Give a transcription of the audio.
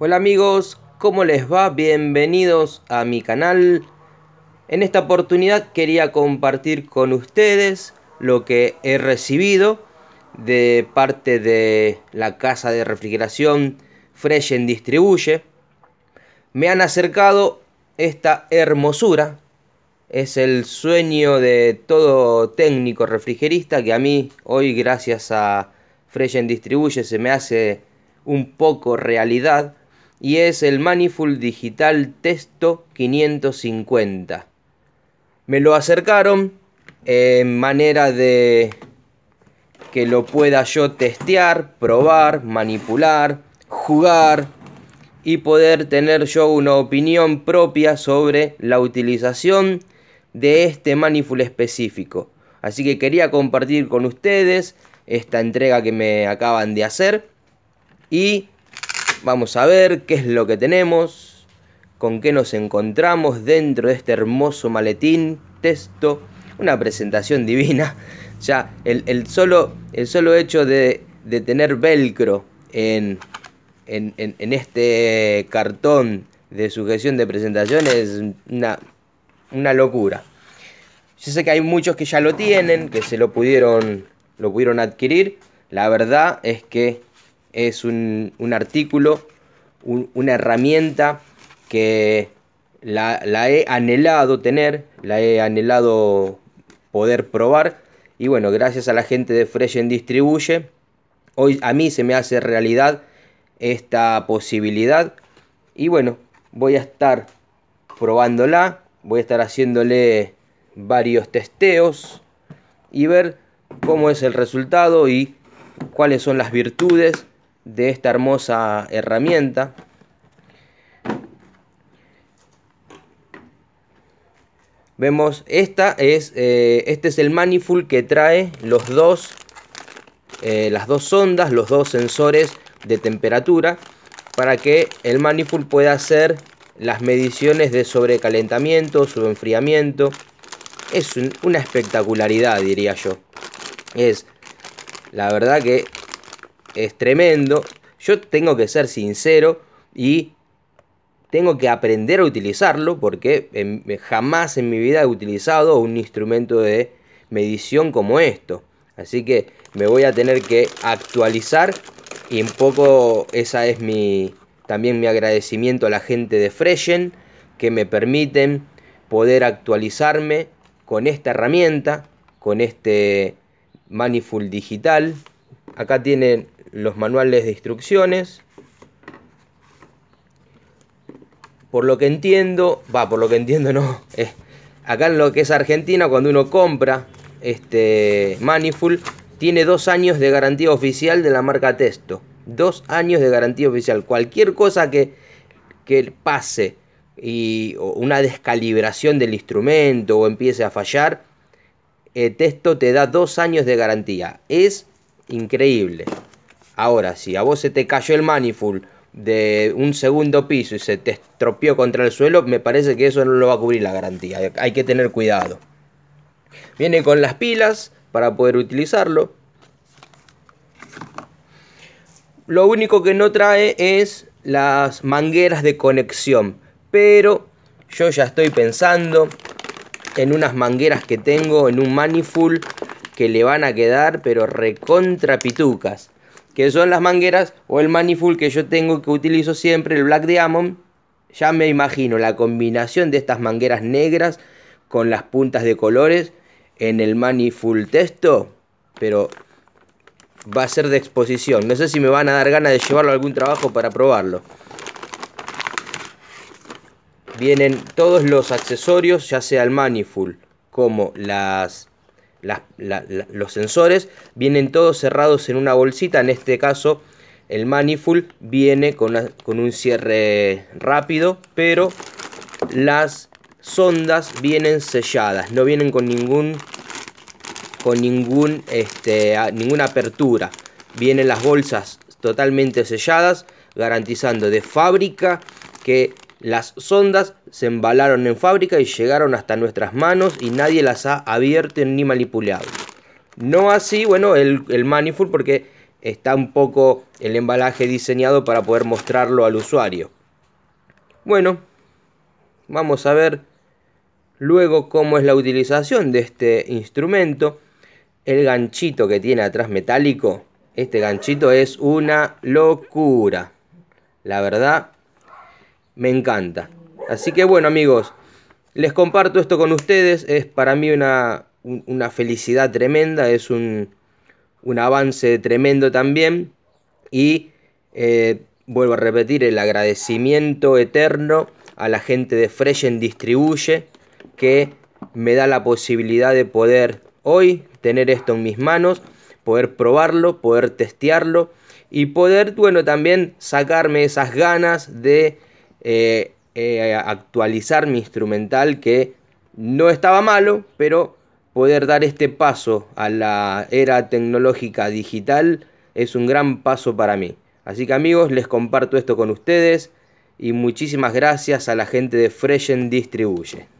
Hola amigos, ¿cómo les va? Bienvenidos a mi canal. En esta oportunidad quería compartir con ustedes lo que he recibido de parte de la casa de refrigeración Freshen Distribuye. Me han acercado esta hermosura. Es el sueño de todo técnico refrigerista que a mí hoy gracias a Freshen Distribuye se me hace un poco realidad y es el Manifold Digital Testo 550. Me lo acercaron en eh, manera de que lo pueda yo testear, probar, manipular, jugar y poder tener yo una opinión propia sobre la utilización de este manifold específico. Así que quería compartir con ustedes esta entrega que me acaban de hacer y Vamos a ver qué es lo que tenemos, con qué nos encontramos dentro de este hermoso maletín, texto, una presentación divina. Ya el, el solo, el solo hecho de, tener velcro en, este cartón de sujeción de presentación es una, una locura. Yo sé que hay muchos que ya lo tienen, que se lo pudieron, lo pudieron adquirir. La verdad es que es un, artículo, una herramienta que la, la, he anhelado tener, la he anhelado poder probar. Y bueno, gracias a la gente de Freshen Distribuye, hoy a mí se me hace realidad esta posibilidad. Y bueno, voy a estar probándola, voy a estar haciéndole varios testeos y ver cómo es el resultado y cuáles son las virtudes de esta hermosa herramienta. Vemos, esta es, eh, este es el manifold que trae los dos, eh, las dos ondas, los dos sensores de temperatura para que el manifold pueda hacer las mediciones de sobrecalentamiento, enfriamiento Es una espectacularidad, diría yo. Es la verdad que es tremendo. Yo tengo que ser sincero y tengo que aprender a utilizarlo porque jamás en mi vida he utilizado un instrumento de medición como esto. Así que me voy a tener que actualizar y un poco esa es mi también mi agradecimiento a la gente de Freshen que me permiten poder actualizarme con esta herramienta, con este Manifold digital. Acá tienen los manuales de instrucciones. Por lo que entiendo, va, por lo que entiendo no. Eh, acá en lo que es Argentina, cuando uno compra este Manifold, tiene dos años de garantía oficial de la marca Testo. Dos años de garantía oficial. Cualquier cosa que, que pase y una descalibración del instrumento o empiece a fallar, eh, Testo te da dos años de garantía. Es increíble. Ahora, si a vos se te cayó el manifold de un segundo piso y se te estropeó contra el suelo, me parece que eso no lo va a cubrir la garantía. Hay que tener cuidado. Viene con las pilas para poder utilizarlo. Lo único que no trae es las mangueras de conexión. Pero yo ya estoy pensando en unas mangueras que tengo en un manifold que le van a quedar pero recontra pitucas que son las mangueras o el manifold que yo tengo que utilizo siempre, el Black Diamond. Ya me imagino la combinación de estas mangueras negras con las puntas de colores en el manifold texto, pero va a ser de exposición. No sé si me van a dar ganas de llevarlo a algún trabajo para probarlo. Vienen todos los accesorios, ya sea el manifold como las los sensores vienen todos cerrados en una bolsita, en este caso el manifold viene con, con un cierre rápido, pero las sondas vienen selladas, no vienen con ningún con ningún este, ninguna apertura. Vienen las bolsas totalmente selladas, garantizando de fábrica que las sondas se embalaron en fábrica y llegaron hasta nuestras manos y nadie las ha abierto ni manipulado. No así, bueno, el, el manifold porque está un poco el embalaje diseñado para poder mostrarlo al usuario. Bueno, vamos a ver luego cómo es la utilización de este instrumento. El ganchito que tiene atrás metálico, este ganchito es una locura. La verdad, me encanta. Así que bueno amigos, les comparto esto con ustedes, es para mí una, felicidad tremenda, es un, avance tremendo también y eh, vuelvo a repetir el agradecimiento eterno a la gente de Freshen Distribuye que me da la posibilidad de poder hoy tener esto en mis manos, poder probarlo, poder testearlo y poder, bueno, también sacarme esas ganas de eh, eh, actualizar mi instrumental que no estaba malo, pero poder dar este paso a la era tecnológica digital es un gran paso para mí. Así que amigos, les comparto esto con ustedes y muchísimas gracias a la gente de Freshen Distribuye.